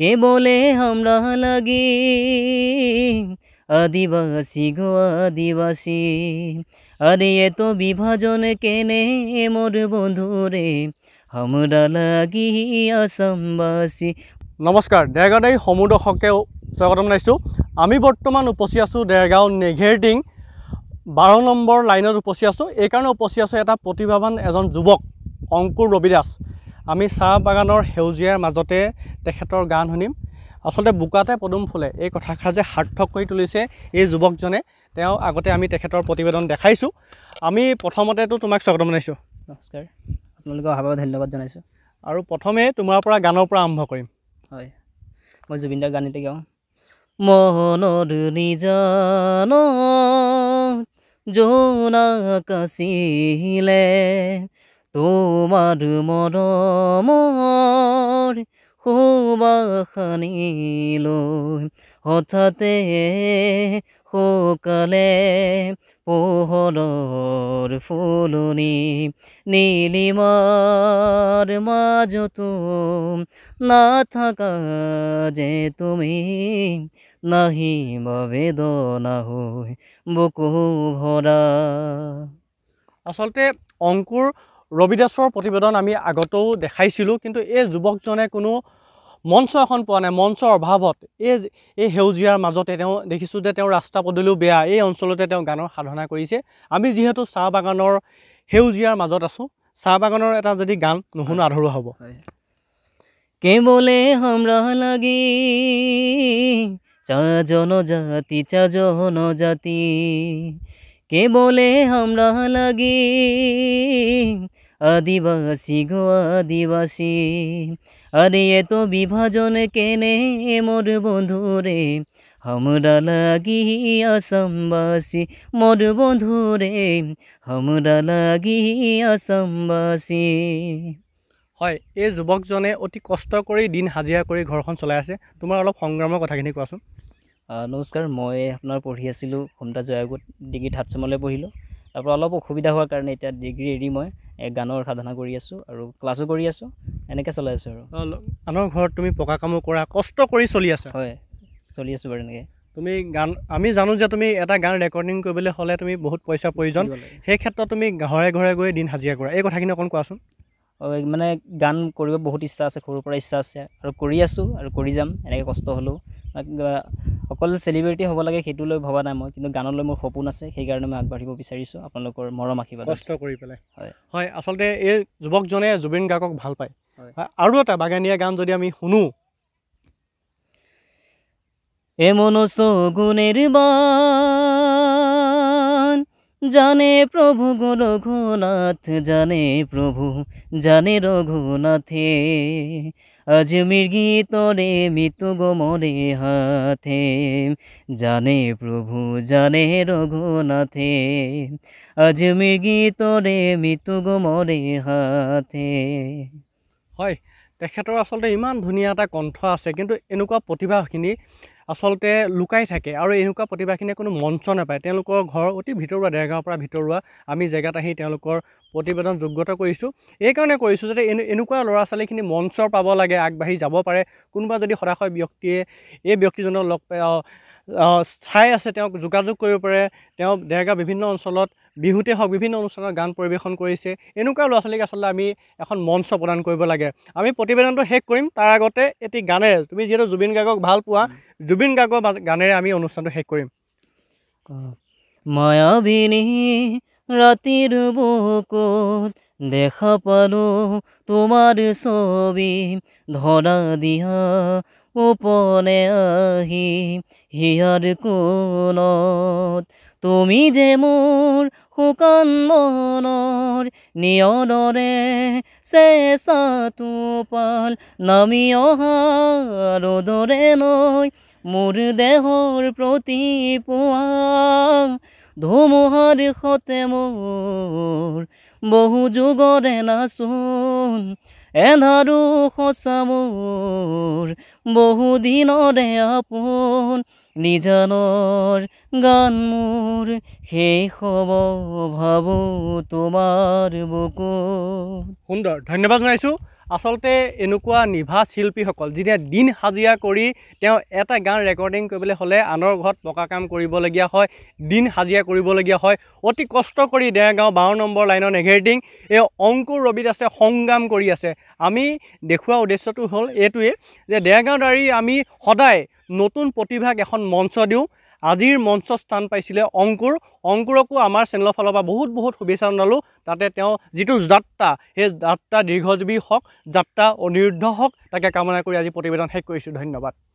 কেবলে আমরা লাগি আদিবাসী গো আদিবাসী আরে এত বিভাজন কেনে মোর বন্ধুরে আমরা লাগি আসামবাসী নমস্কাৰ ডেৰগাঁৱদাৰী সমূহ দৰ্শকেও স্বাগতম জনাইছোঁ আমি বৰ্তমান উপচি আছোঁ ডেৰগাঁও নেঘেৰটিং বাৰ নম্বৰ লাইনত উপচি আছোঁ এইকাৰণে উপচি আছোঁ এটা প্ৰতিভাৱান এজন যুৱক অংকুৰ ৰবি দাস আমি চাহ বাগানৰ সেউজীয়াৰ মাজতে তেখেতৰ গান শুনিম আচলতে বোকাতে পদুম ফুলে এই কথাষাৰ যে সাৰ্থক কৰি তুলিছে এই যুৱকজনে তেওঁ আগতে আমি তেখেতৰ প্ৰতিবেদন দেখাইছোঁ আমি প্ৰথমতেতো তোমাক স্বাগতম জনাইছোঁ নমস্কাৰ আপোনালোকে অহাৰ বাবে ধন্যবাদ জনাইছোঁ আৰু প্ৰথমে তোমাৰ পৰা গানৰ পৰা আৰম্ভ কৰিম হয় মই জুবিন দাৰ গান গাওঁ মনত নিজন যোনা কাচিলে তোমার মরমর সুবাসানিল হঠাতে সোকালে পোহৰৰ ফুলনি নীলিমাৰ মাজতো নাথাকা যে তুমি নাহি বেদনা হৈ বুকু ভৰা আচলতে অংকুৰ ৰবি দাসৰ প্ৰতিবেদন আমি আগতেও দেখাইছিলোঁ কিন্তু এই যুৱকজনে কোনো মঞ্চ এখন পোৱা নাই মঞ্চৰ অভাৱত এই এই সেউজীয়াৰ মাজতে তেওঁ দেখিছোঁ যে তেওঁ ৰাস্তা পদূলিও বেয়া এই অঞ্চলতে তেওঁ গানৰ সাধনা কৰিছে আমি যিহেতু চাহ বাগানৰ সেউজীয়াৰ মাজত আছোঁ চাহ বাগানৰ এটা যদি গান নুশুনো আধৰুৱা হ'ব কেৱলে সম্ৰহ লাগি জনজাতি জনজাতি কেৱলে সম্ৰহ লাগি আদিবাসী গো আদিবাসী আৰে এত বিভাজন কেনে মোৰ বন্ধুৰে হমৰা লাগি আসামবাসী মোৰ বন্ধুৰে হমৰা লাগি আসামবাসী হয় এই যুৱকজনে অতি কষ্ট কৰি দিন হাজিৰা কৰি ঘৰখন চলাই আছে তোমাৰ অলপ সংগ্ৰামৰ কথাখিনি কোৱাচোন নমস্কাৰ মই আপোনাৰ পঢ়ি আছিলোঁ হোমতা জয়াগুত ডিগ্ৰী থাৰ্ড চেমলৈ পঢ়িলোঁ তাৰপৰা অলপ অসুবিধা হোৱাৰ কাৰণে এতিয়া ডিগ্ৰী এৰি মই গানৰ সাধনা কৰি আছোঁ আৰু ক্লাছো কৰি আছোঁ এনেকৈ চলাই আছোঁ আৰু আনৰ ঘৰত তুমি পকা কামো কৰা কষ্ট কৰি চলি আছা হয় চলি আছোঁ বাৰু এনেকৈ তুমি গান আমি জানো যে তুমি এটা গান ৰেকৰ্ডিং কৰিবলৈ হ'লে তুমি বহুত পইচা প্ৰয়োজন সেই ক্ষেত্ৰত তুমি ঘৰে ঘৰে গৈ দিন হাজিৰা কৰা এই কথাখিনি অকণ কোৱাচোন মানে গান কৰিব বহুত ইচ্ছা আছে সৰুৰ পৰা ইচ্ছা আছে আৰু কৰি আছোঁ আৰু কৰি যাম এনেকৈ কষ্ট হ'লেও অকল চেলিব্ৰিটি হ'ব লাগে সেইটো লৈ ভবা নাই মই কিন্তু গানলৈ মোৰ সপোন আছে সেইকাৰণে মই আগবাঢ়িব বিচাৰিছোঁ আপোনালোকৰ মৰম আশীৰ্বাদ কষ্ট কৰি পেলাই হয় হয় আচলতে এই যুৱকজনে জুবিন গাৰ্গক ভাল পায় আৰু এটা বাগানীয়া গান যদি আমি শুনো এ মনো গুণেৰ জানে প্রভু গো রঘুনাথ জানে প্রভু জানে রঘুনাথে আজ মৃগি তরে মৃত্যু গো মরে হাতে জানে প্রভু জানে রঘুনাথে আজ মৃগি তরে মৃত্যু গো মরে হাতে হয় তেখেতৰ আচলতে ইমান ধুনীয়া এটা কণ্ঠ আছে কিন্তু এনেকুৱা প্ৰতিভাখিনি আচলতে লুকাই থাকে আৰু এনেকুৱা প্ৰতিভাখিনিয়ে কোনো মঞ্চ নাপায় তেওঁলোকৰ ঘৰ অতি ভিতৰুৱা দেৰগাঁৱৰ পৰা ভিতৰুৱা আমি জেগাত আহি তেওঁলোকৰ প্ৰতিবেদন যোগ্যতা কৰিছোঁ এইকাৰণে কৰিছোঁ যাতে এনে এনেকুৱা ল'ৰা ছোৱালীখিনি মঞ্চ পাব লাগে আগবাঢ়ি যাব পাৰে কোনোবা যদি সদাশয় ব্যক্তিয়ে এই ব্যক্তিজনক লগ চাই আছে তেওঁক যোগাযোগ কৰিব পাৰে তেওঁ দেৰগাঁও বিভিন্ন অঞ্চলত বিহুতে হওক বিভিন্ন অনুষ্ঠানত গান পৰিৱেশন কৰিছে এনেকুৱা ল'ৰা ছোৱালীক আচলতে আমি এখন মঞ্চ প্ৰদান কৰিব লাগে আমি প্ৰতিবেদনটো শেষ কৰিম তাৰ আগতে এটি গানেৰে তুমি যিহেতু জুবিন গাৰ্গক ভাল পোৱা জুবিন গাৰ্গৰ গানেৰে আমি অনুষ্ঠানটো শেষ কৰিম মই অবিনী ৰাতিৰ বুকুত দেখা পালো তোমাৰ ছবি ধৰা দিয়া ওপৰে আহি হিয়াৰ কোণত তুমি যে মোৰ শুকান মনৰ নিয়নৰে চেচাটো পাল নামি অহা ৰদৰে নৈ মোৰ দেহৰ প্ৰতি পোৱা ধুমুহাৰ সতে মোৰ বহু যুগৰে নাচোন এধাৰো সঁচা মোৰ বহু দিনৰে আপোন নিজানৰ গান মোৰ সেই হ'ব ভাবো তোমাৰ বুকু সুন্দৰ ধন্যবাদ জনাইছোঁ আচলতে এনেকুৱা নিভা শিল্পীসকল যেতিয়া দিন হাজিৰা কৰি তেওঁ এটা গান ৰেকৰ্ডিং কৰিবলৈ হ'লে আনৰ ঘৰত পকা কাম কৰিবলগীয়া হয় দিন হাজিৰা কৰিবলগীয়া হয় অতি কষ্ট কৰি দেৰগাঁও বাৰ নম্বৰ লাইনৰ নেঘেৰটিং এই অংকুৰ ৰবি আছে সংগ্ৰাম কৰি আছে আমি দেখুওৱা উদ্দেশ্যটো হ'ল এইটোৱে যে দেৰগাঁও দাৰি আমি সদায় নতুন প্ৰতিভাক এখন মঞ্চ দিওঁ আজিৰ মঞ্চ স্থান পাইছিলে অংকুৰ অংকুৰকো আমাৰ চেনেলৰ ফালৰ পৰা বহুত বহুত শুভেচ্ছা জনালোঁ তাতে তেওঁ যিটো যাত্ৰা সেই যাত্ৰা দীৰ্ঘজীৱী হওক যাত্ৰা অনিৰুদ্ধ হওক তাকে কামনা কৰি আজি প্ৰতিবেদন শেষ কৰিছোঁ ধন্যবাদ